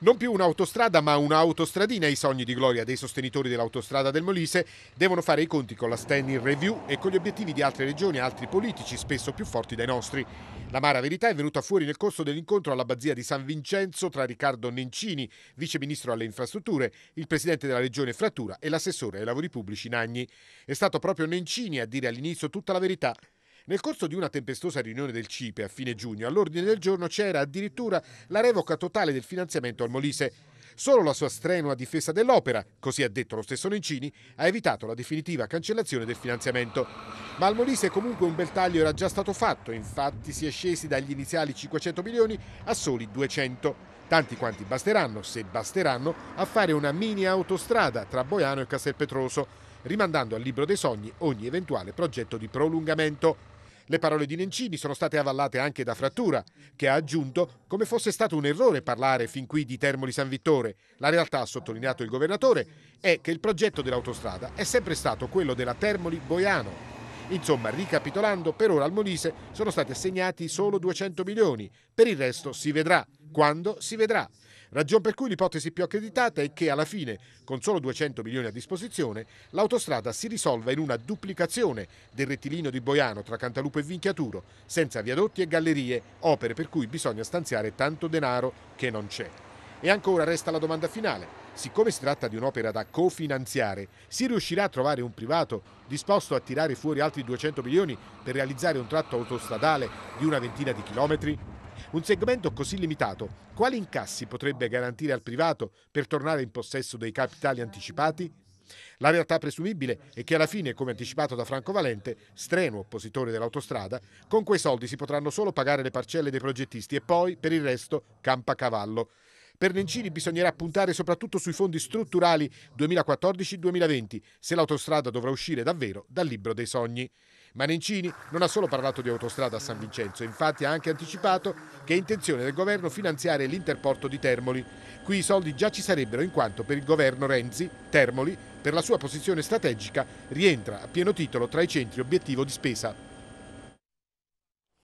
Non più un'autostrada, ma un'autostradina. I sogni di gloria dei sostenitori dell'autostrada del Molise devono fare i conti con la standing review e con gli obiettivi di altre regioni e altri politici, spesso più forti dei nostri. La L'amara verità è venuta fuori nel corso dell'incontro all'abbazia di San Vincenzo tra Riccardo Nencini, vice ministro alle infrastrutture, il presidente della regione Frattura e l'assessore ai lavori pubblici Nagni. È stato proprio Nencini a dire all'inizio tutta la verità nel corso di una tempestosa riunione del CIPE a fine giugno, all'ordine del giorno c'era addirittura la revoca totale del finanziamento al Molise. Solo la sua strenua difesa dell'opera, così ha detto lo stesso Lencini, ha evitato la definitiva cancellazione del finanziamento. Ma al Molise comunque un bel taglio era già stato fatto, infatti si è scesi dagli iniziali 500 milioni a soli 200. Tanti quanti basteranno, se basteranno, a fare una mini autostrada tra Boiano e Castelpetroso, rimandando al libro dei sogni ogni eventuale progetto di prolungamento. Le parole di Nencini sono state avallate anche da Frattura, che ha aggiunto come fosse stato un errore parlare fin qui di Termoli San Vittore. La realtà, ha sottolineato il governatore, è che il progetto dell'autostrada è sempre stato quello della Termoli Boiano. Insomma, ricapitolando, per ora al Molise sono stati assegnati solo 200 milioni, per il resto si vedrà, quando si vedrà. Ragion per cui l'ipotesi più accreditata è che alla fine, con solo 200 milioni a disposizione, l'autostrada si risolva in una duplicazione del rettilineo di Boiano tra Cantalupo e Vinchiaturo, senza viadotti e gallerie, opere per cui bisogna stanziare tanto denaro che non c'è. E ancora resta la domanda finale. Siccome si tratta di un'opera da cofinanziare, si riuscirà a trovare un privato disposto a tirare fuori altri 200 milioni per realizzare un tratto autostradale di una ventina di chilometri? Un segmento così limitato, quali incassi potrebbe garantire al privato per tornare in possesso dei capitali anticipati? La realtà presumibile è che alla fine, come anticipato da Franco Valente, strenuo oppositore dell'autostrada, con quei soldi si potranno solo pagare le parcelle dei progettisti e poi, per il resto, campa cavallo. Per Nencini bisognerà puntare soprattutto sui fondi strutturali 2014-2020, se l'autostrada dovrà uscire davvero dal libro dei sogni. Manencini non ha solo parlato di autostrada a San Vincenzo, infatti ha anche anticipato che è intenzione del governo finanziare l'interporto di Termoli. Qui i soldi già ci sarebbero in quanto per il governo Renzi, Termoli, per la sua posizione strategica, rientra a pieno titolo tra i centri obiettivo di spesa.